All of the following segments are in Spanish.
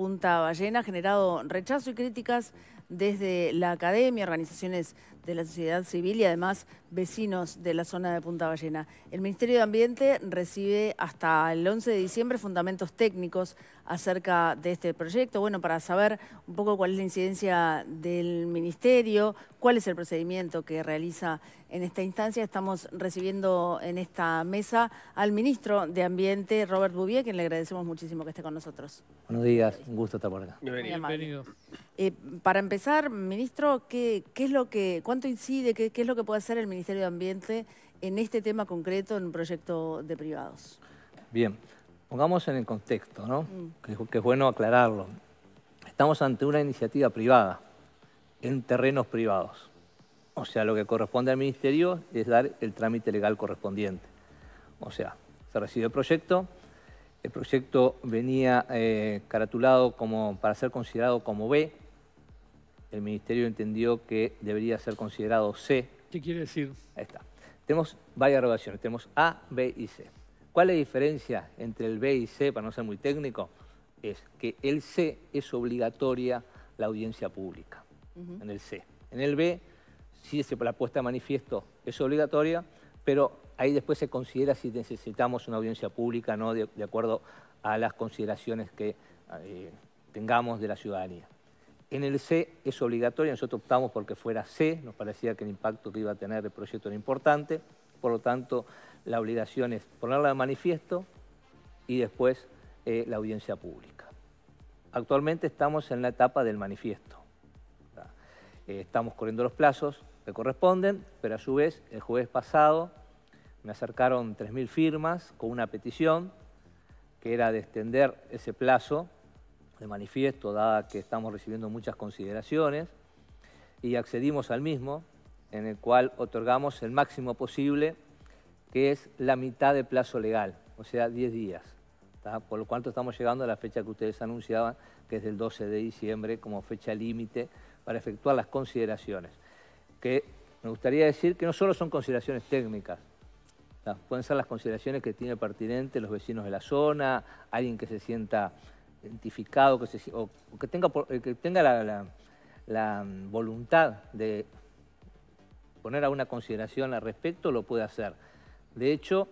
Punta Ballena ha generado rechazo y críticas desde la academia, organizaciones de la sociedad civil y además vecinos de la zona de Punta Ballena. El Ministerio de Ambiente recibe hasta el 11 de diciembre fundamentos técnicos acerca de este proyecto, bueno, para saber un poco cuál es la incidencia del Ministerio, cuál es el procedimiento que realiza en esta instancia. Estamos recibiendo en esta mesa al Ministro de Ambiente, Robert Bouvier, quien le agradecemos muchísimo que esté con nosotros. Buenos días, un gusto estar por acá. Bienvenido. Eh, para empezar, ministro, ¿qué, es lo que, ¿cuánto incide, qué, es lo que puede hacer el Ministerio de Ambiente en este tema concreto, en un proyecto de privados? Bien, pongamos en el contexto, ¿no? Mm. Que, que, es bueno aclararlo. Estamos ante una iniciativa privada, en terrenos privados. O sea, lo que corresponde al Ministerio es dar el trámite legal correspondiente. O sea, se recibe el proyecto, el proyecto venía eh, caratulado como, para ser considerado como B. El Ministerio entendió que debería ser considerado C. ¿Qué quiere decir? Ahí está. Tenemos varias relaciones. Tenemos A, B y C. ¿Cuál es la diferencia entre el B y C, para no ser muy técnico? Es que el C es obligatoria la audiencia pública, en el C. En el B, sí la puesta manifiesto es obligatoria, pero ahí después se considera si necesitamos una audiencia pública, no de, acuerdo a las consideraciones que eh, tengamos de la ciudadanía. En el C es obligatorio, nosotros optamos porque fuera C, nos parecía que el impacto que iba a tener el proyecto era importante, por lo tanto la obligación es ponerla de manifiesto y después eh, la audiencia pública. Actualmente estamos en la etapa del manifiesto. Eh, estamos corriendo los plazos que corresponden, pero a su vez el jueves pasado me acercaron 3.000 firmas con una petición que era de extender ese plazo de manifiesto, dada que estamos recibiendo muchas consideraciones, y accedimos al mismo, en el cual otorgamos el máximo posible, que es la mitad del plazo legal, o sea, 10 días. Por lo cual, estamos llegando a la fecha que ustedes anunciaban, que es del 12 de diciembre, como fecha límite para efectuar las consideraciones. Que me gustaría decir que no solo son consideraciones técnicas, Pueden ser las consideraciones que tiene pertinente los vecinos de la zona, alguien que se sienta identificado, que o que tenga, eh, que tenga la, voluntad de poner alguna consideración al respecto, lo puede hacer. De hecho,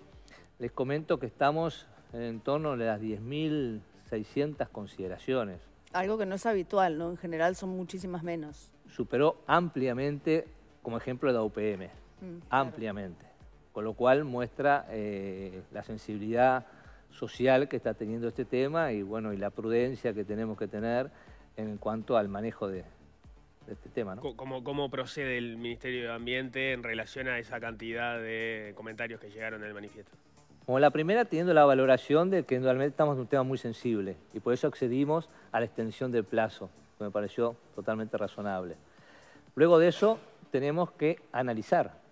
les comento que estamos en torno a las 10.600 consideraciones. Algo que no es habitual, ¿no? En general son muchísimas menos. Superó ampliamente, como ejemplo, la UPM. Mm, ampliamente con lo cual muestra eh, la sensibilidad social que está teniendo este tema y bueno, y la prudencia que tenemos que tener en cuanto al manejo de, este tema. ¿no? ¿Cómo, procede el Ministerio de Ambiente en relación a esa cantidad de comentarios que llegaron en el manifiesto? Como la primera, teniendo la valoración de que realmente estamos en un tema muy sensible y por eso accedimos a la extensión del plazo, que me pareció totalmente razonable. Luego de eso, tenemos que analizar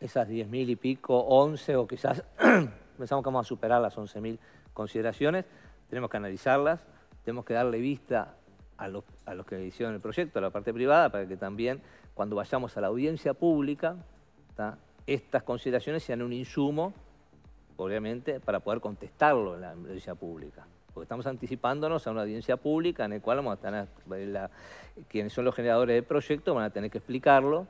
esas 10.000 y pico, 11 o quizás pensamos que vamos a superar las 11.000 consideraciones, tenemos que analizarlas, tenemos que darle vista a los, que hicieron el proyecto, a la parte privada, para que también cuando vayamos a la audiencia pública, estas consideraciones sean un insumo, obviamente, para poder contestarlo en la audiencia pública. Porque estamos anticipándonos a una audiencia pública en la cual vamos a tener quienes son los generadores del proyecto van a tener que explicarlo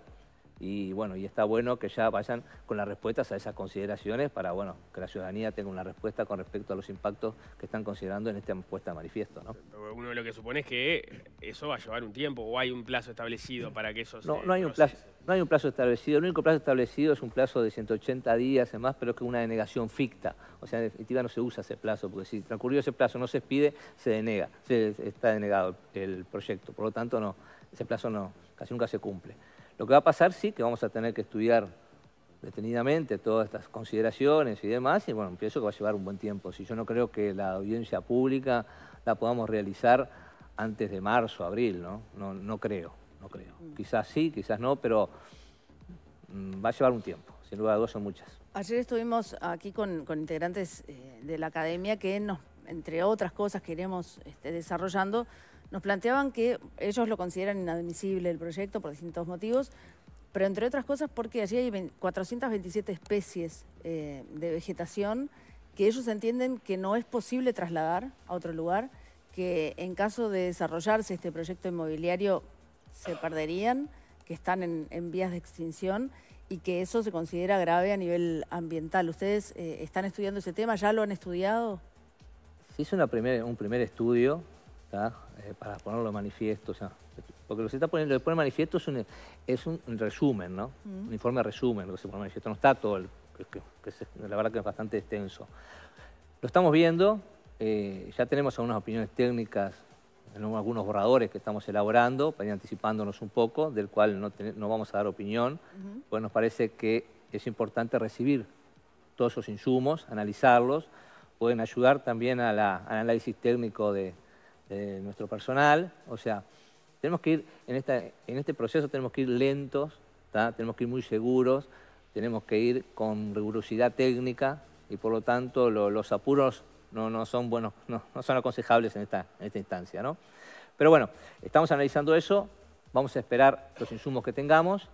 y bueno, y está bueno que ya vayan con las respuestas a esas consideraciones para bueno, que la ciudadanía tenga una respuesta con respecto a los impactos que están considerando en esta puesta de manifiesto. ¿no? Uno lo que supone es que eso va a llevar un tiempo o hay un plazo establecido para que eso se no, no hay un plazo No hay un plazo establecido, el único plazo establecido es un plazo de 180 días, más pero es una denegación ficta. O sea, en definitiva no se usa ese plazo, porque si transcurrió ese plazo no se pide, se denega, se, está denegado el proyecto. Por lo tanto, no, ese plazo no, casi nunca se cumple. Lo que va a pasar sí que vamos a tener que estudiar detenidamente todas estas consideraciones y demás, y bueno, pienso que va a llevar un buen tiempo. Si yo no creo que la audiencia pública la podamos realizar antes de marzo, abril, ¿no? No, creo, no creo. Mm. Quizás sí, quizás no, pero mm, va a llevar un tiempo. Sin lugar a dudas son muchas. Ayer estuvimos aquí con, integrantes eh, de la academia que nos, entre otras cosas que iremos este, desarrollando, nos planteaban que ellos lo consideran inadmisible el proyecto por distintos motivos, pero entre otras cosas porque allí hay 427 especies eh, de vegetación que ellos entienden que no es posible trasladar a otro lugar, que en caso de desarrollarse este proyecto inmobiliario se perderían, que están en, vías de extinción y que eso se considera grave a nivel ambiental. ¿Ustedes eh, están estudiando ese tema? ¿Ya lo han estudiado? Se hizo una un primer estudio eh, para ponerlo manifiesto, o sea, porque lo que se está poniendo, lo que manifiesto es un, resumen, ¿no? Mm. Un informe resumen, lo que se pone manifiesto, no está todo, la verdad que es bastante extenso. Lo estamos viendo, eh, ya tenemos algunas opiniones técnicas algunos borradores que estamos elaborando, para anticipándonos un poco, del cual no, vamos a dar opinión, pues nos parece que es importante recibir todos esos insumos, analizarlos, pueden ayudar también al análisis técnico de, eh, nuestro personal. O sea, tenemos que ir, en, este proceso tenemos que ir lentos, tenemos que ir muy seguros, tenemos que ir con rigurosidad técnica y por lo tanto los apuros no, son buenos, no, son aconsejables en esta, instancia. ¿no? Pero bueno, estamos analizando eso, vamos a esperar los insumos que tengamos,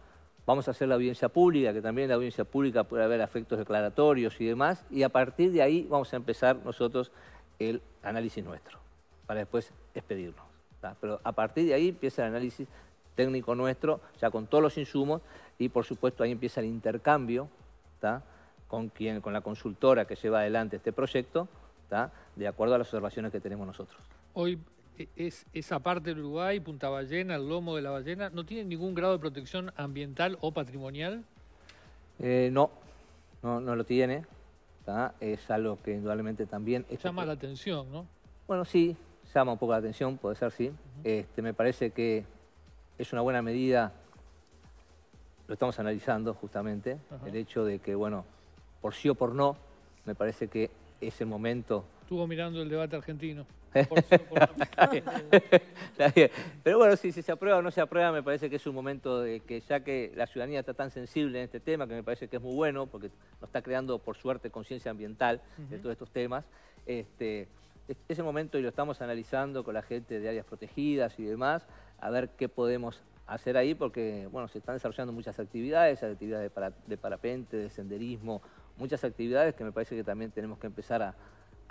vamos a hacer la audiencia pública, que también en la audiencia pública puede haber efectos declaratorios y demás, y a partir de ahí vamos a empezar nosotros el análisis nuestro para después expedirnos. Pero a partir de ahí empieza el análisis técnico nuestro, ya con todos los insumos, y por supuesto ahí empieza el intercambio Con, quien, con la consultora que lleva adelante este proyecto, de acuerdo a las observaciones que tenemos nosotros. Hoy e, es esa parte del Uruguay, Punta Ballena, el lomo de la ballena, ¿no tiene ningún grado de protección ambiental o patrimonial? Eh, no, no, lo tiene. Es algo que indudablemente también... Llama la atención, ¿no? Bueno, sí, llama un poco la atención, puede ser, sí. Este, me parece que es una buena medida, lo estamos analizando justamente, el hecho de que, bueno, por sí o por no, me parece que es el momento... Estuvo mirando el debate argentino. Pero bueno, sí, si, se aprueba o no se aprueba, me parece que es un momento de que ya que la ciudadanía está tan sensible en este tema, que me parece que es muy bueno, porque nos está creando, por suerte, conciencia ambiental de todos estos temas, este, ese momento y lo estamos analizando con la gente de áreas protegidas y demás, a ver qué podemos hacer ahí, porque bueno, se están desarrollando muchas actividades, actividades de, parapente, de senderismo, muchas actividades que me parece que también tenemos que empezar a,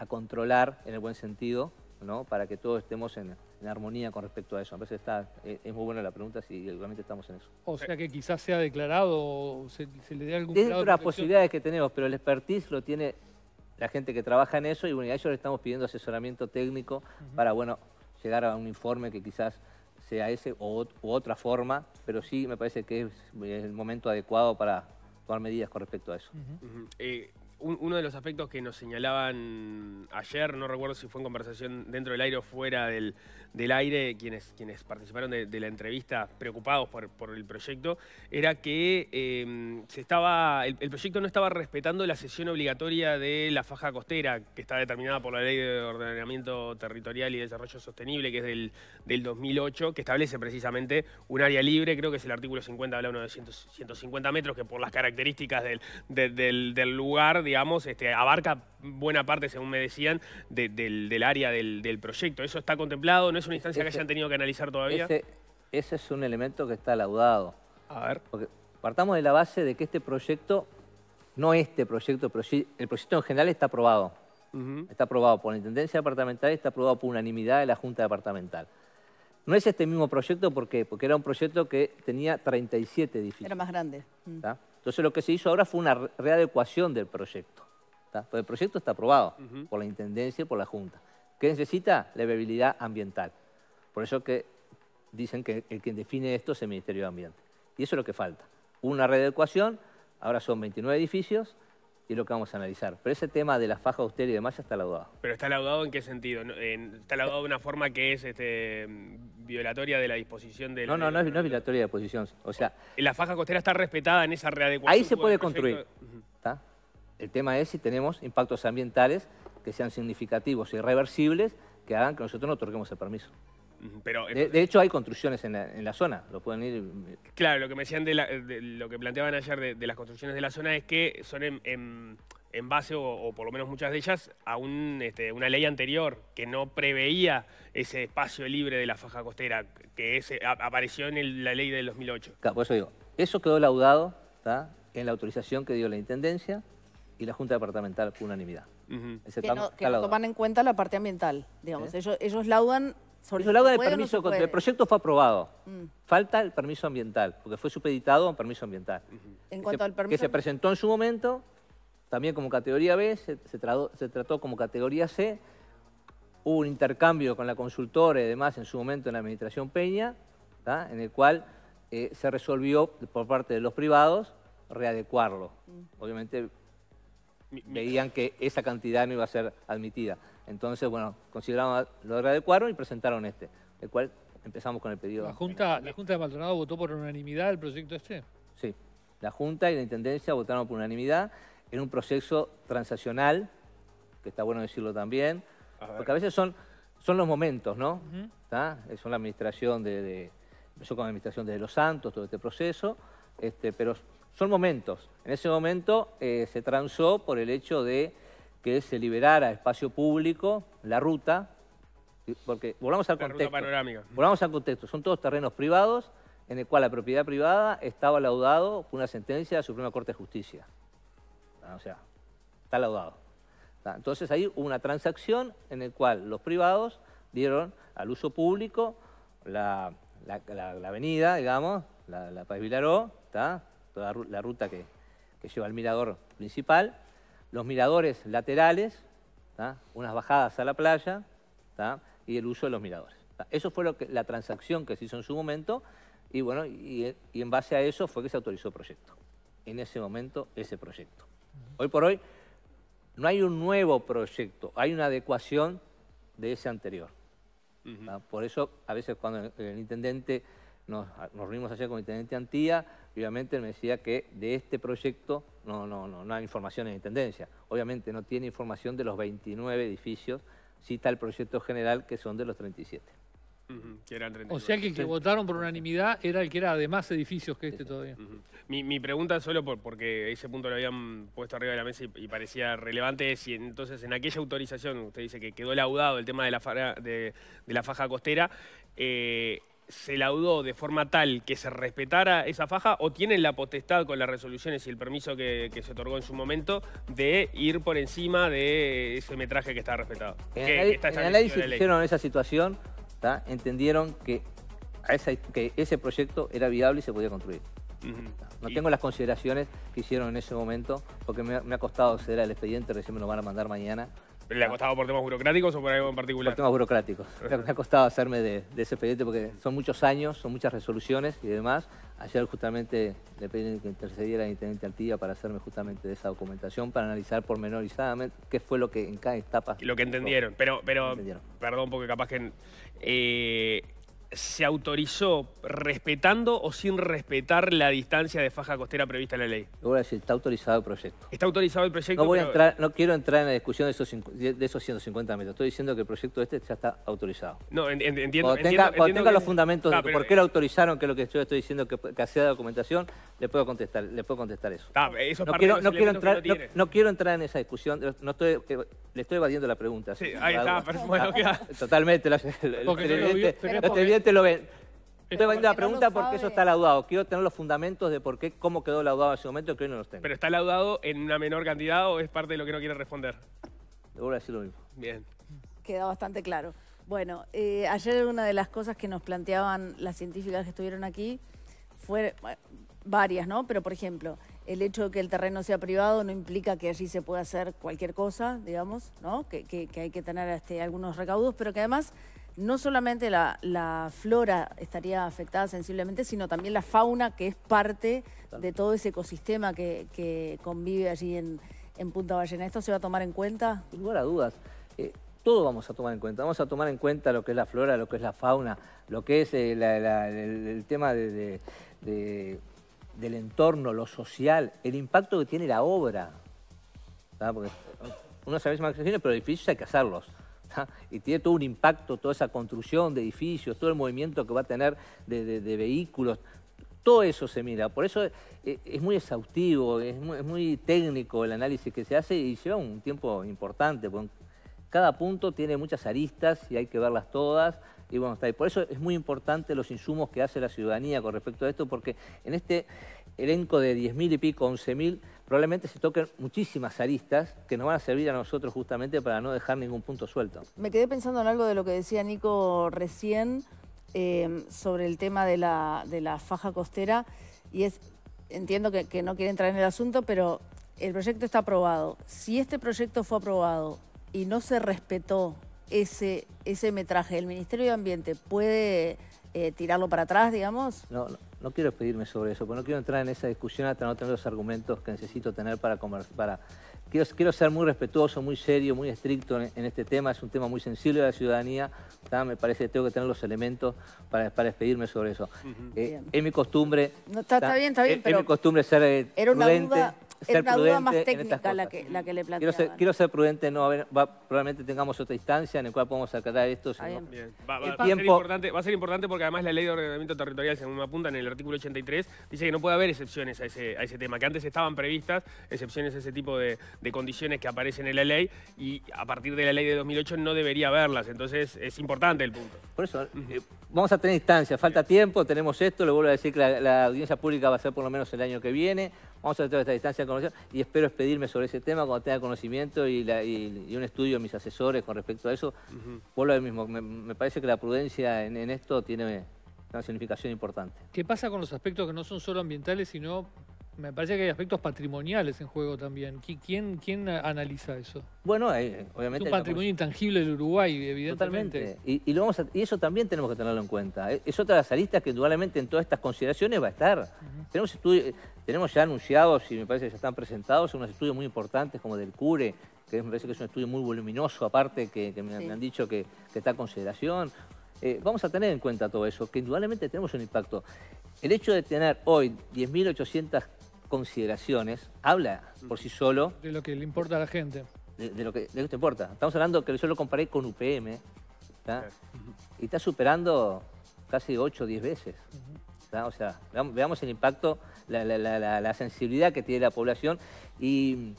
controlar en el buen sentido, ¿no? para que todos estemos en, armonía con respecto a eso. A veces está, eh, es, muy buena la pregunta si realmente estamos en eso. O sea que quizás sea declarado, o se, le dé algún... Dentro de las posibilidades que tenemos, pero el expertise lo tiene la gente que trabaja en eso y bueno, a ellos le estamos pidiendo asesoramiento técnico para, bueno, llegar a un informe que quizás sea ese u otra forma, pero sí me parece que es, eh, el momento adecuado para tomar medidas con respecto a eso. Eh, uno de los aspectos que nos señalaban ayer, no recuerdo si fue en conversación dentro del aire o fuera del, aire, quienes, quienes participaron de, la entrevista preocupados por, el proyecto, era que em, se estaba, el, proyecto no estaba respetando la sesión obligatoria de la faja costera, que está determinada por la Ley de Ordenamiento Territorial y Desarrollo Sostenible, que es del, 2008, que establece precisamente un área libre, creo que es el artículo 50, habla uno de 150 metros, que por las características del, lugar, este, abarca buena parte, según me decían, del, área del, proyecto. ¿Eso está contemplado? ¿No es una instancia que hayan tenido que analizar todavía? Ese, es un elemento que está laudado. A ver. partamos de la base de que este proyecto, no este proyecto, pero el proyecto en general está aprobado. Está aprobado por la Intendencia Departamental y está aprobado por unanimidad de la Junta Departamental. No es este mismo proyecto, ¿por Porque era un proyecto que tenía 37 edificios. Era más grande. Mm. Entonces lo que se hizo ahora fue una readecuación del proyecto. el proyecto está aprobado por la Intendencia y por la Junta. ¿Qué necesita? La viabilidad ambiental. Por eso que dicen que el quien define esto es el Ministerio de Ambiente. Y eso es lo que falta. Una readecuación, ahora son 29 edificios, y es lo que vamos a analizar. Pero ese tema de la faja austera y demás ya está laudado. ¿Pero está laudado en qué sentido? ¿Está laudado de una forma que es este, violatoria de la disposición del...? No, no, no es, violatoria de la disposición. O sea... Oh, ¿La faja costera está respetada en esa readecuación? Ahí se puede construir. El tema es si tenemos impactos ambientales que sean significativos e irreversibles que hagan que nosotros no otorguemos el permiso de, hecho, hay construcciones en la, zona, lo pueden ir. Claro, lo que me decían de, lo que planteaban ayer de, las construcciones de la zona es que son en, base, o, por lo menos muchas de ellas, a este, una ley anterior que no preveía ese espacio libre de la faja costera, que apareció en la ley del 2008. Claro, por eso digo, eso quedó laudado en la autorización que dio la intendencia y la Junta Departamental por unanimidad. que, toman en cuenta la parte ambiental, digamos. ¿Eh? ellos laudan el permiso, el proyecto fue aprobado. Mm. Falta el permiso ambiental, porque fue supeditado a un permiso ambiental. En cuanto al permiso... Que se presentó en su momento, también como categoría B, se, trató, como categoría C. Hubo un intercambio con la consultora y demás en su momento en la administración Peña, en el cual eh, se resolvió por parte de los privados readecuarlo. Mm. Obviamente veían que esa cantidad no iba a ser admitida. Entonces, bueno, consideramos lo adecuado y presentaron este, el cual empezamos con el pedido. ¿La Junta, ¿La Junta de Maldonado votó por unanimidad el proyecto este? Sí, la Junta y la Intendencia votaron por unanimidad en un proceso transaccional, que está bueno decirlo también, porque a veces son, son los momentos, ¿no? Eh, son la administración de, de, con la administración de Los Santos, todo este proceso, este, pero son momentos. En ese momento eh, se transó por el hecho de que se liberara espacio público, la ruta, porque volvamos al contexto. Volvamos al contexto, son todos terrenos privados en el cual la propiedad privada estaba laudado por una sentencia de la Suprema Corte de Justicia. Ah, o sea, está laudado. Ah, entonces ahí hubo una transacción en la cual los privados dieron al uso público la, avenida, digamos, la, Paz Vilaró, toda la ruta que, que lleva al mirador principal, los miradores laterales, unas bajadas a la playa y el uso de los miradores. Eso fue lo que, la transacción que se hizo en su momento y, bueno, y, en base a eso fue que se autorizó el proyecto. En ese momento, ese proyecto. Hoy por hoy no hay un nuevo proyecto, hay una adecuación de ese anterior. Por eso, a veces cuando el intendente, nos, reunimos ayer con el intendente Antía, obviamente me decía que de este proyecto no, no, no, no hay información en Intendencia. Obviamente no tiene información de los 29 edificios, cita el proyecto general que son de los 37. O sea que el que votaron por unanimidad era el que era de más edificios que este todavía. mi, pregunta solo por, porque ese punto lo habían puesto arriba de la mesa y, parecía relevante es si entonces en aquella autorización, usted dice que quedó laudado el tema de la, de, de, la faja costera, eh, se laudó de forma tal que se respetara esa faja o tienen la potestad con las resoluciones y el permiso que, se otorgó en su momento de ir por encima de ese metraje que está respetado? En hicieron esa situación, entendieron que, ese proyecto era viable y se podía construir. No tengo las consideraciones que hicieron en ese momento, porque me, me ha costado acceder al expediente, recién me lo van a mandar mañana. ¿Le ha costado por temas burocráticos o por algo en particular? Por temas burocráticos. Me ha costado hacerme de, ese expediente porque son muchos años, son muchas resoluciones y demás. Ayer justamente le pedí que intercediera el Intendente Artilla para hacerme justamente de esa documentación, para analizar pormenorizadamente qué fue lo que en cada etapa... Lo que entendieron, pero, pero perdón porque capaz que... Eh, se autorizó respetando o sin respetar la distancia de faja costera prevista en la ley? Ahora voy a decir, está autorizado el proyecto. Está autorizado el proyecto. No, voy a entrar, no quiero entrar en la discusión de esos, 150 metros. Estoy diciendo que el proyecto este ya está autorizado. No, entiendo. Cuando tenga, los fundamentos ah, de por qué lo autorizaron, que es lo que yo estoy diciendo, que, que hacía la documentación, le puedo contestar, le puedo contestar eso. Ah, eso no, quiero, entrar, no, quiero entrar en esa discusión. le estoy evadiendo la pregunta. Sí, ahí está, pero bueno, Totalmente. Porque te lo ven. Estoy haciendo la pregunta porque eso está laudado. Quiero tener los fundamentos de por qué, cómo quedó laudado en ese momento, y que hoy no los tengo. ¿Pero está laudado en una menor cantidad o es parte de lo que no quiere responder? Le a decir lo mismo. Bien. Queda bastante claro. Bueno, eh, ayer una de las cosas que nos planteaban las científicas que estuvieron aquí fue varias, ¿no? Pero, por ejemplo, el hecho de que el terreno sea privado no implica que allí se pueda hacer cualquier cosa, digamos, ¿no? Que, hay que tener este, algunos recaudos, pero que además no solamente la, flora estaría afectada sensiblemente, sino también la fauna, que es parte de todo ese ecosistema que, convive allí en, Punta Ballena. ¿Esto se va a tomar en cuenta? Sin lugar a dudas. Eh, todo vamos a tomar en cuenta. Vamos a tomar en cuenta lo que es la flora, lo que es la fauna, lo que es eh, el, tema del entorno, lo social, el impacto que tiene la obra. uno sabe más que pero difícil hay que hacerlos y tiene todo un impacto, toda esa construcción de edificios, todo el movimiento que va a tener de, vehículos, todo eso se mira. Por eso eh, es muy exhaustivo, es muy, técnico el análisis que se hace y lleva un tiempo importante. cada punto tiene muchas aristas y hay que verlas todas. Y bueno, Por eso es muy importante los insumos que hace la ciudadanía con respecto a esto, porque en este elenco de 10.000 y pico, 11.000, probablemente se toquen muchísimas aristas que nos van a servir a nosotros justamente para no dejar ningún punto suelto. Me quedé pensando en algo de lo que decía Nico recién eh, sobre el tema de la, faja costera y es, entiendo que, no quiere entrar en el asunto, pero el proyecto está aprobado. Si este proyecto fue aprobado y no se respetó ese, ese metraje, ¿el Ministerio de Ambiente puede eh, tirarlo para atrás, digamos? No, no, quiero despedirme sobre eso, porque no quiero entrar en esa discusión hasta no tener los argumentos que necesito tener para conversar. Para... Quiero, quiero, ser muy respetuoso, muy serio, muy estricto en, este tema. Es un tema muy sensible de la ciudadanía. Me parece que tengo que tener los elementos para, para despedirme sobre eso. Eh, es mi costumbre. No, está, bien, está bien. pero es mi costumbre ser. Eh, era es una duda más técnica la que, le planteaba. Quiero ser, prudente, no, probablemente tengamos otra instancia en la cual podemos aclarar esto. Va, va a ser importante porque además la ley de ordenamiento territorial, según me apunta en el artículo 83, dice que no puede haber excepciones a ese, a ese tema, que antes estaban previstas excepciones a ese tipo de, condiciones que aparecen en la ley y a partir de la ley de 2008 no debería haberlas, entonces es importante el punto. Por eso, eh, vamos a tener instancias, falta tiempo, tenemos esto, le vuelvo a decir que la, la audiencia pública va a ser por lo menos el año que viene, vamos a tener esta distancia y espero expedirme sobre ese tema cuando tenga conocimiento y, un estudio de mis asesores con respecto a eso. Vuelvo a mismo, me, parece que la prudencia en, esto tiene una significación importante. ¿Qué pasa con los aspectos que no son solo ambientales, sino me parece que hay aspectos patrimoniales en juego también. ¿Quién, quién analiza eso? Bueno, eh, obviamente... Es un patrimonio intangible del Uruguay, evidentemente. Y, vamos y, eso también tenemos que tenerlo en cuenta. Es otra de las aristas que indudablemente en todas estas consideraciones va a estar. Tenemos estudios... Tenemos ya anunciados, y me parece que ya están presentados, unos estudios muy importantes como del CURE, que me parece que es un estudio muy voluminoso, aparte que, me, han dicho que, está en consideración. Eh, vamos a tener en cuenta todo eso, que indudablemente tenemos un impacto. El hecho de tener hoy 10.800 consideraciones habla por sí solo... De lo que le importa a la gente. De, lo, que, te importa. Estamos hablando que yo lo comparé con UPM, y está superando casi 8 o 10 veces. O sea, veamos el impacto la, sensibilidad que tiene la población y,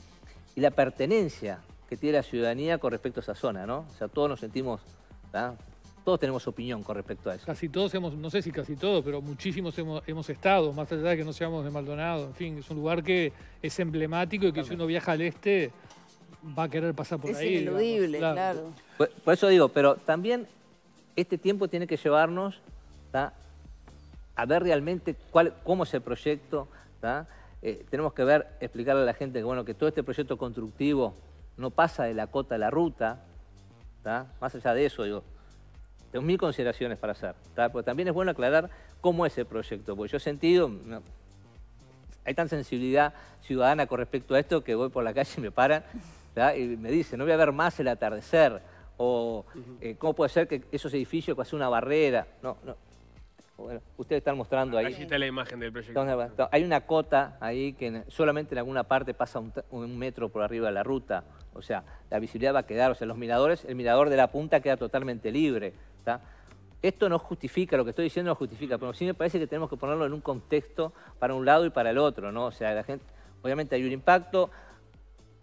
la pertenencia que tiene la ciudadanía con respecto a esa zona, ¿no? O sea, todos nos sentimos, todos tenemos opinión con respecto a eso. Casi todos hemos, no sé si casi todos, pero muchísimos hemos, estado, más allá de que no seamos de Maldonado, en fin, es un lugar que es emblemático y que si uno viaja al este va a querer pasar por ahí. Es ineludible, claro. Por, por, eso digo, pero también este tiempo tiene que llevarnos a a ver realmente cuál, cómo es el proyecto. Eh, tenemos que ver, explicarle a la gente que, bueno, que todo este proyecto constructivo no pasa de la cota a la ruta. Más allá de eso, digo, tengo mil consideraciones para hacer. Pero también es bueno aclarar cómo es el proyecto, porque yo he sentido... hay tan sensibilidad ciudadana con respecto a esto que voy por la calle y me paran y me dicen, no voy a ver más el atardecer, o eh, cómo puede ser que esos edificios pasen una barrera. No, no, ustedes están mostrando ah, ahí. Ahí está la imagen del proyecto. hay una cota ahí que solamente en alguna parte pasa un, metro por arriba de la ruta. O sea, la visibilidad va a quedar. O sea, los miradores, el mirador de la punta queda totalmente libre. ¿está? Esto no justifica, lo que estoy diciendo no justifica, pero sí me parece que tenemos que ponerlo en un contexto para un lado y para el otro, ¿no? O sea, la gente, obviamente hay un impacto,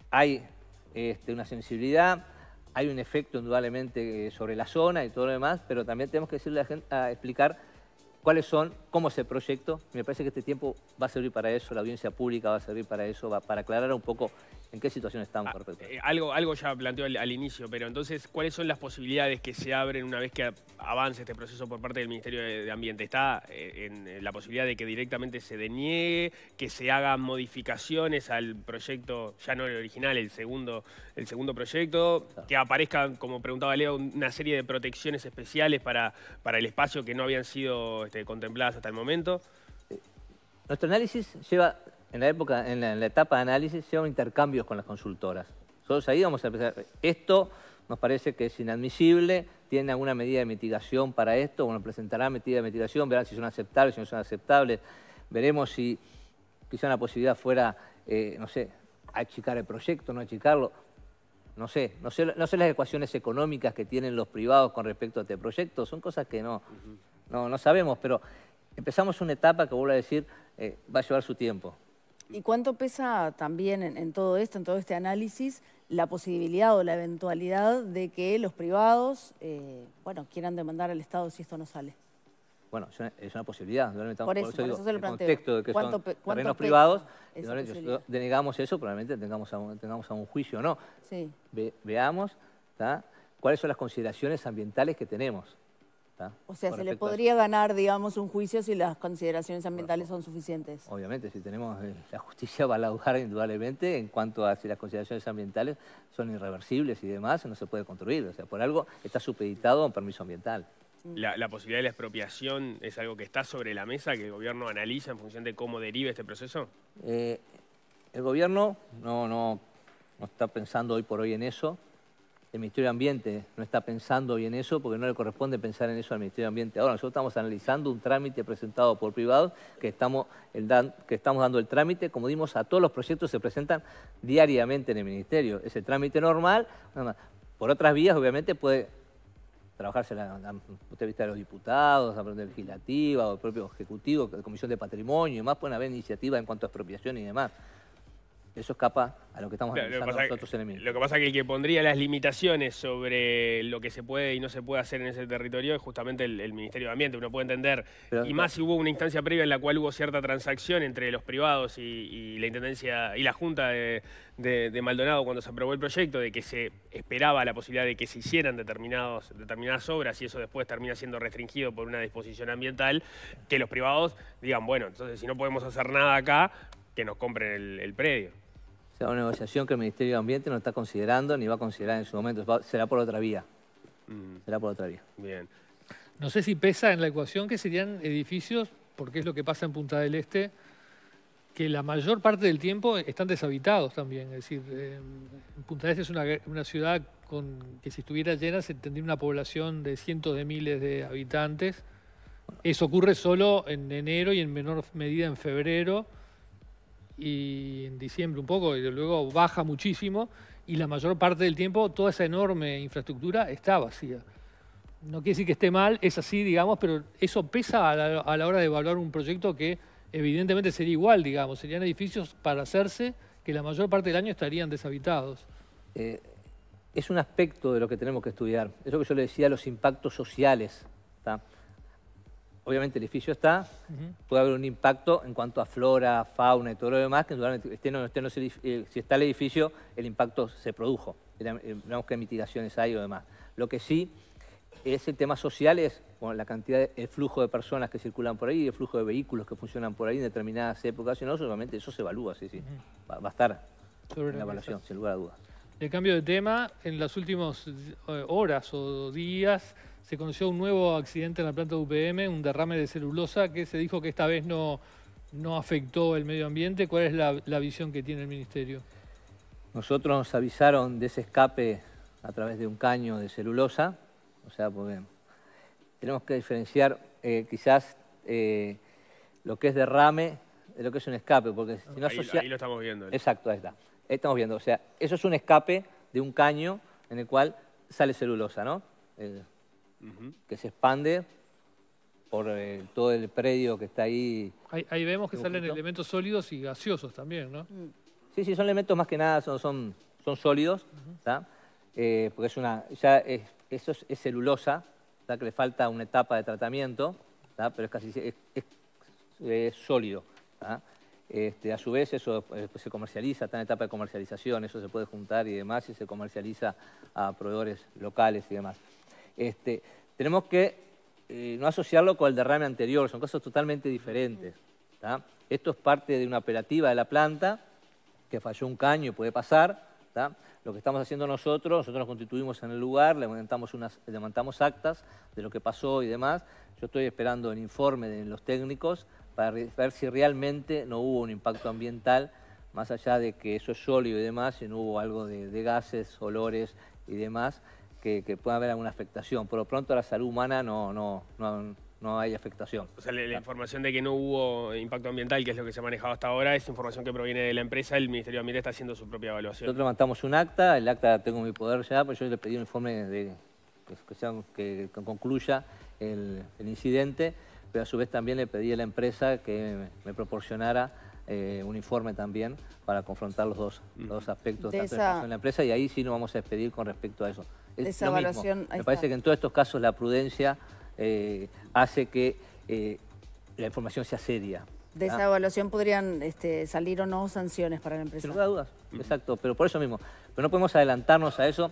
hay este, una sensibilidad, hay un efecto indudablemente eh, sobre la zona y todo lo demás, pero también tenemos que decirle a la gente, a explicar cuáles son, cómo es el proyecto. Me parece que este tiempo va a servir para eso, la audiencia pública va a servir para eso, va, para aclarar un poco ¿En qué situación estamos ah, eh, algo, algo ya planteó al, inicio, pero entonces, ¿cuáles son las posibilidades que se abren una vez que avance este proceso por parte del Ministerio de, Ambiente? ¿Está eh, en la posibilidad de que directamente se deniegue, que se hagan modificaciones al proyecto, ya no el original, el segundo, el segundo proyecto, que aparezcan, como preguntaba Leo, una serie de protecciones especiales para, para el espacio que no habían sido este, contempladas hasta el momento? Eh, nuestro análisis lleva en la época, en la, etapa de análisis, se intercambios con las consultoras. Nosotros ahí vamos a empezar. Esto nos parece que es inadmisible, tiene alguna medida de mitigación para esto, bueno, presentará medida de mitigación, verán si son aceptables, si no son aceptables, veremos si quizá una posibilidad fuera, eh, no sé, achicar el proyecto, no achicarlo, no sé, no sé, las ecuaciones económicas que tienen los privados con respecto a este proyecto, son cosas que no, no, sabemos, pero empezamos una etapa que, vuelvo a decir, eh, va a llevar su tiempo. ¿Y cuánto pesa también en, todo esto, en todo este análisis, la posibilidad o la eventualidad de que los privados eh, bueno, quieran demandar al Estado si esto no sale? Bueno, es una posibilidad. por eso, se lo planteo. contexto de que privados, si denegamos eso, probablemente tengamos a juicio o no. Sí. veamos cuáles son las consideraciones ambientales que tenemos. O sea, se le podría ganar, digamos, un juicio si las consideraciones ambientales son suficientes. Obviamente, si tenemos eh, la justicia va a laudar indudablemente en cuanto a si las consideraciones ambientales son irreversibles y demás, no se puede construir. O sea, por algo está supeditado a un permiso ambiental. Mm. La, posibilidad de la expropiación es algo que está sobre la mesa, que el gobierno analiza en función de cómo derive este proceso? Eh, el gobierno no, no, no está pensando hoy por hoy en eso el Ministerio de Ambiente no está pensando bien eso porque no le corresponde pensar en eso al Ministerio de Ambiente. Ahora nosotros estamos analizando un trámite presentado por privado que estamos, que estamos dando el trámite, como dimos, a todos los proyectos se presentan diariamente en el Ministerio. Ese trámite normal, por otras vías obviamente puede trabajarse la, la, usted vista de los diputados, la legislativa, o el propio ejecutivo, la Comisión de Patrimonio y demás, pueden haber iniciativas en cuanto a expropiación y demás. Eso escapa a lo que estamos claro, lo que nosotros en el Lo que pasa es que el que pondría las limitaciones sobre lo que se puede y no se puede hacer en ese territorio es justamente el, Ministerio de Ambiente. Uno puede entender, y más si hubo una instancia previa en la cual hubo cierta transacción entre los privados y, la Intendencia y la Junta de, Maldonado cuando se aprobó el proyecto, de que se esperaba la posibilidad de que se hicieran determinados, determinadas obras y eso después termina siendo restringido por una disposición ambiental, que los privados digan, bueno, entonces si no podemos hacer nada acá, que nos compren el predio. O sea, una negociación que el Ministerio de Ambiente no está considerando ni va a considerar en su momento. Será por otra vía. Mm. Será por otra vía. Bien. No sé si pesa en la ecuación que serían edificios, porque es lo que pasa en Punta del Este, que la mayor parte del tiempo están deshabitados también. Es decir, eh, Punta del Este es una, ciudad con, que si estuviera llena se tendría una población de cientos de miles de habitantes. Eso ocurre solo en enero y en menor medida en febrero y en diciembre un poco, y luego baja muchísimo, y la mayor parte del tiempo toda esa enorme infraestructura está vacía. No quiere decir que esté mal, es así, digamos, pero eso pesa a la, hora de evaluar un proyecto que evidentemente sería igual, digamos, serían edificios para hacerse que la mayor parte del año estarían deshabitados. Eh, es un aspecto de lo que tenemos que estudiar. Es lo que yo le decía, los impactos sociales obviamente el edificio está, puede haber un impacto en cuanto a flora, fauna y todo lo demás, que no eh, si está el edificio, el impacto se produjo. veamos eh, qué mitigaciones hay o demás. Lo que sí es el tema social, es la cantidad, de, el flujo de personas que circulan por ahí, el flujo de vehículos que funcionan por ahí en determinadas épocas, y no, eso se evalúa, sí, sí. va, a estar en la evaluación, sin lugar a dudas. En cambio de tema, en las últimas eh, horas o días se conoció un nuevo accidente en la planta de UPM, un derrame de celulosa que se dijo que esta vez no, afectó el medio ambiente. ¿Cuál es la, visión que tiene el Ministerio? Nosotros nos avisaron de ese escape a través de un caño de celulosa, o sea, tenemos que diferenciar eh, quizás eh, lo que es derrame de lo que es un escape, porque ahí, lo estamos viendo. Exacto, ahí está. Ahí estamos viendo, o sea, eso es un escape de un caño en el cual sale celulosa, ¿no? que se expande por eh, todo el predio que está ahí. Ahí, vemos que salen elementos sólidos y gaseosos también, ¿no? Mm. Sí, sí, son elementos más que nada, son, son, sólidos, eh, porque es una, ya eso es, celulosa, que le falta una etapa de tratamiento, pero es casi sólido. Este, a su vez eso eh, pues se comercializa, está en etapa de comercialización, eso se puede juntar y demás y se comercializa a proveedores locales y demás. Este, tenemos que eh, no asociarlo con el derrame anterior, son cosas totalmente diferentes. Esto es parte de una operativa de la planta, que falló un caño y puede pasar. Lo que estamos haciendo nosotros, nosotros nos constituimos en el lugar, levantamos, actas de lo que pasó y demás. Yo estoy esperando el informe de los técnicos para ver si realmente no hubo un impacto ambiental, más allá de que eso es sólido y demás, si no hubo algo de gases, olores y demás que, pueda haber alguna afectación. Por lo pronto a la salud humana no, no, no, hay afectación. O sea, la, información de que no hubo impacto ambiental, que es lo que se ha manejado hasta ahora, es información que proviene de la empresa, el Ministerio de Ambiente está haciendo su propia evaluación. Nosotros mandamos un acta, el acta tengo mi poder ya, pero yo le pedí un informe de, que, concluya el, incidente, pero a su vez también le pedí a la empresa que me, proporcionara eh, un informe también para confrontar los dos, mm. aspectos, de tanto situación de la empresa, y ahí sí nos vamos a despedir con respecto a eso. Me parece que en todos estos casos la prudencia eh, hace que eh, la información sea seria. De esa evaluación podrían este, salir o no sanciones para la empresa. Sin duda, dudas, exacto, pero por eso mismo. Pero no podemos adelantarnos a eso.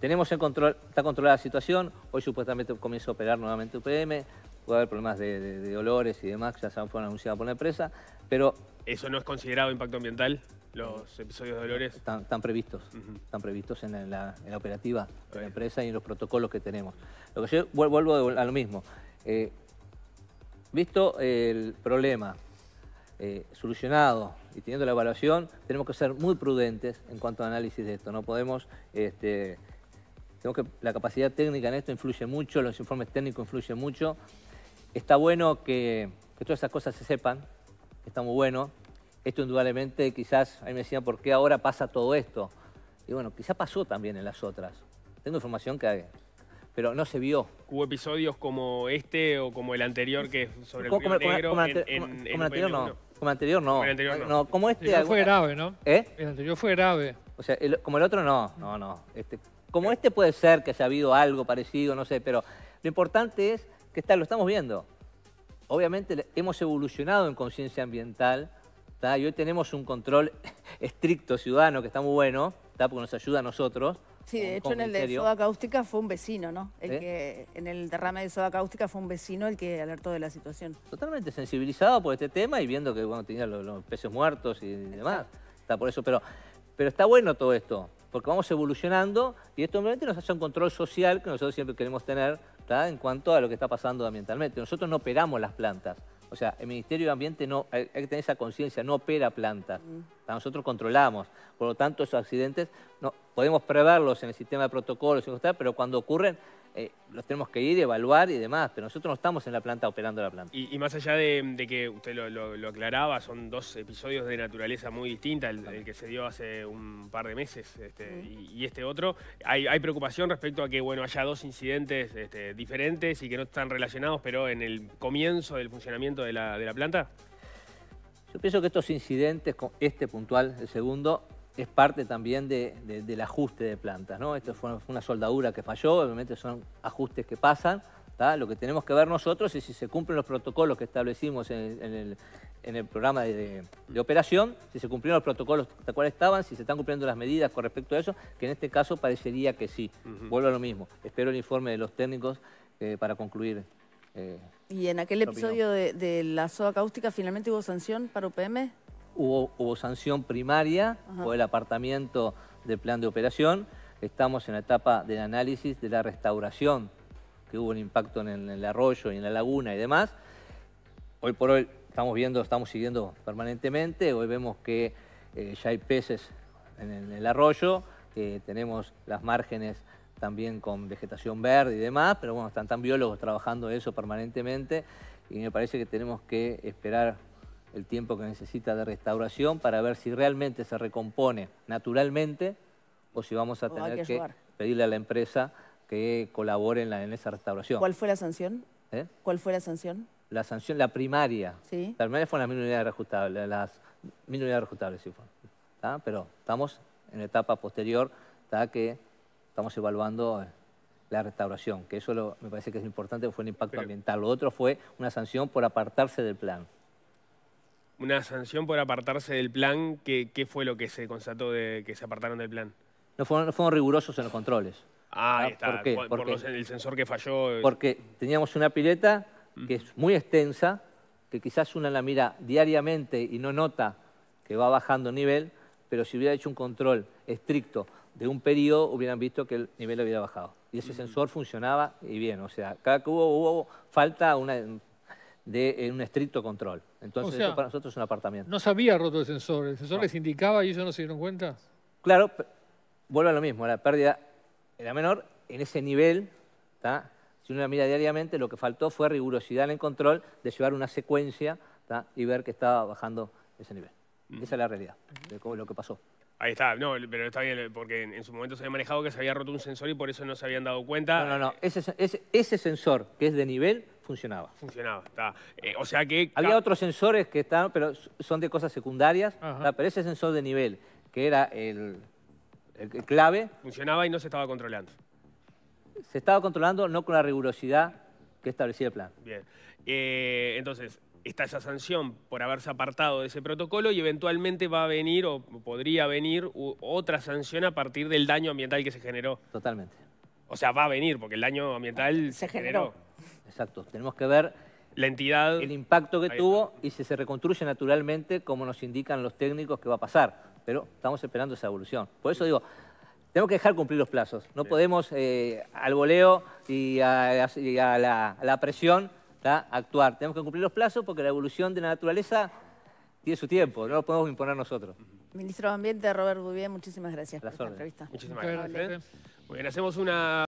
Tenemos en control, está controlada la situación, hoy supuestamente comienza a operar nuevamente UPM, puede haber problemas de, de, olores y demás, que ya fueron anunciado por la empresa, pero... ¿Eso no es considerado impacto ambiental? los episodios de dolores. Están, previstos, están previstos en la, operativa de la empresa y en los protocolos que tenemos. Lo que yo vuelvo a lo mismo. Eh, visto el problema eh, solucionado y teniendo la evaluación, tenemos que ser muy prudentes en cuanto al análisis de esto. No podemos... Este, que, la capacidad técnica en esto influye mucho, los informes técnicos influyen mucho. Está bueno que, que todas esas cosas se sepan, está muy bueno, esto indudablemente quizás, ahí me decían, ¿por qué ahora pasa todo esto? Y bueno, quizás pasó también en las otras. Tengo información que... hay, Pero no se vio. Hubo episodios como este o como el anterior que sobre el Río Negro como, anterior no. Como anterior no. el anterior no. Este el anterior fue grave, ¿no? ¿Eh? El anterior fue grave. O sea, como el otro no, no, no. Este, como eh. este puede ser que haya habido algo parecido, no sé, pero lo importante es que está, lo estamos viendo. Obviamente hemos evolucionado en conciencia ambiental, y hoy tenemos un control estricto ciudadano que está muy bueno, porque nos ayuda a nosotros. Sí, de hecho en el de soda cáustica fue un vecino, ¿no? El ¿Eh? que en el derrame de soda cáustica fue un vecino el que alertó de la situación. Totalmente sensibilizado por este tema y viendo que bueno, tenía los, peces muertos y demás. Está por eso, pero, pero está bueno todo esto, porque vamos evolucionando y esto obviamente nos hace un control social que nosotros siempre queremos tener en cuanto a lo que está pasando ambientalmente. Nosotros no operamos las plantas. O sea, el Ministerio de Ambiente no, hay que tener esa conciencia, no opera planta. Mm nosotros controlamos. Por lo tanto, esos accidentes no, podemos preverlos en el sistema de protocolos, pero cuando ocurren eh, los tenemos que ir, evaluar y demás, pero nosotros no estamos en la planta operando la planta. Y, más allá de, que usted lo, aclaraba, son dos episodios de naturaleza muy distinta, el, que se dio hace un par de meses este, y, este otro. Hay, preocupación respecto a que bueno, haya dos incidentes este, diferentes y que no están relacionados, pero en el comienzo del funcionamiento de la planta. Yo pienso que estos incidentes, este puntual, el segundo, es parte también del ajuste de plantas, ¿no? Esto fue una soldadura que falló, obviamente son ajustes que pasan, Lo que tenemos que ver nosotros es si se cumplen los protocolos que establecimos en el, programa de, operación, si se cumplieron los protocolos tal cual estaban, si se están cumpliendo las medidas con respecto a eso, que en este caso parecería que sí. Vuelvo a lo mismo. Espero el informe de los técnicos eh, para concluir eh, ¿Y en aquel episodio de, la soda cáustica finalmente hubo sanción para UPM? Hubo, sanción primaria por el apartamiento del plan de operación. Estamos en la etapa del análisis de la restauración, que hubo un impacto en el, arroyo y en la laguna y demás. Hoy por hoy estamos viendo, estamos siguiendo permanentemente. Hoy vemos que eh, ya hay peces en el, arroyo, que tenemos las márgenes también con vegetación verde y demás, pero bueno, están tan biólogos trabajando eso permanentemente y me parece que tenemos que esperar el tiempo que necesita de restauración para ver si realmente se recompone naturalmente o si vamos a oh, tener que, pedirle a la empresa que colabore en, esa restauración. ¿Cuál fue la sanción? ¿Eh? ¿Cuál fue la sanción? La sanción, la primaria. ¿Sí? La primaria fue las mil unidades reajustables, las reajustables fue. Pero estamos en etapa posterior, está que estamos evaluando eh, la restauración, que eso me parece que es importante, fue un impacto ambiental. Lo otro fue una sanción por apartarse del plan. Una sanción por apartarse del plan, ¿qué, fue lo que se constató de que se apartaron del plan? No fueron, rigurosos en los controles. Ah, ahí ah, está. ¿Por qué? Por, el sensor que falló. Eh. Porque teníamos una pileta mm. que es muy extensa, que quizás una la mira diariamente y no nota que va bajando nivel, pero si hubiera hecho un control estricto de un periodo hubieran visto que el nivel había bajado. Y ese mm. sensor funcionaba y bien, o sea, cada que hubo, falta de eh, un estricto control. Entonces, para nosotros es un apartamento. No sabía roto el sensor, el sensor les indicaba y ellos no se dieron cuenta. Claro, vuelve a lo mismo, la pérdida era menor en ese nivel, si uno la mira diariamente, lo que faltó fue rigurosidad en el control de llevar una secuencia y ver que estaba bajando ese nivel. Mm. Esa es la realidad, de lo que pasó. Ahí está, no, pero está bien, porque en, su momento se había manejado que se había roto un sensor y por eso no se habían dado cuenta. No, no, no, ese, sensor que es de nivel funcionaba. Funcionaba, está. Eh, o sea que... Había otros sensores que están, pero son de cosas secundarias, pero ese sensor de nivel, que era el, clave... Funcionaba y no se estaba controlando. Se estaba controlando no con la rigurosidad que establecía el plan. Bien. Eh, entonces, está esa sanción por haberse apartado de ese protocolo y eventualmente va a venir o podría venir otra sanción a partir del daño ambiental que se generó. Totalmente. O sea, va a venir porque el daño ambiental se generó. Exacto. Tenemos que ver la entidad el impacto que tuvo y si se reconstruye naturalmente como nos indican los técnicos que va a pasar. Pero estamos esperando esa evolución. Por eso digo, tenemos que dejar cumplir los plazos. No podemos eh, al voleo y a la presión actuar. Tenemos que cumplir los plazos porque la evolución de la naturaleza tiene su tiempo, no lo podemos imponer nosotros. Ministro de Ambiente, Robert Bouvier, muchísimas gracias por la entrevista. Muchísimas gracias. Muy ¿eh? hacemos una...